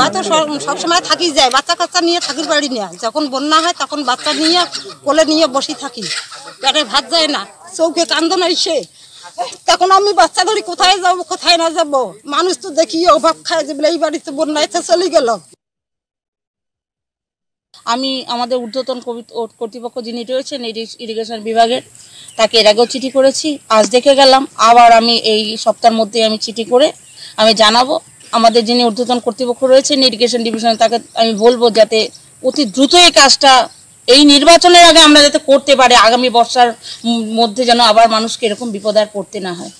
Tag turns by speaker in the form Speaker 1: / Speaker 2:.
Speaker 1: হয়তো সবসময় থাকি যায় বাচ্চা কাচ্চা নিয়ে থাকির বাড়ি নিয়ে যখন বন্যা হয় তখন বাচ্চা নিয়ে কোলে নিয়ে বসে থাকি পেটে ভাত যায় না চৌকে নাই সে তখন আমি বাচ্চা ধরি কোথায় যাব কোথায় না যাব মানুষ তো দেখি অভাব খায় যে এই বাড়িতে বন্যা এসে চলে গেল আমি আমাদের ঊর্ধ্বতন কর্তৃপক্ষ
Speaker 2: যিনি রয়েছেন ইরিগেশন বিভাগের তাকে এর আগেও চিঠি করেছি আজ দেখে গেলাম আবার আমি এই সপ্তাহের মধ্যে আমি চিঠি করে আমি জানাবো আমাদের যিনি ঊর্ধ্বতন কর্তৃপক্ষ রয়েছেন ইরিগেশন ডিভিশন তাকে আমি বলবো যাতে অতি দ্রুত এই কাজটা এই নির্বাচনের আগে আমরা যাতে করতে পারি আগামী বর্ষার মধ্যে যেন আবার মানুষকে এরকম বিপদ আর পড়তে না হয়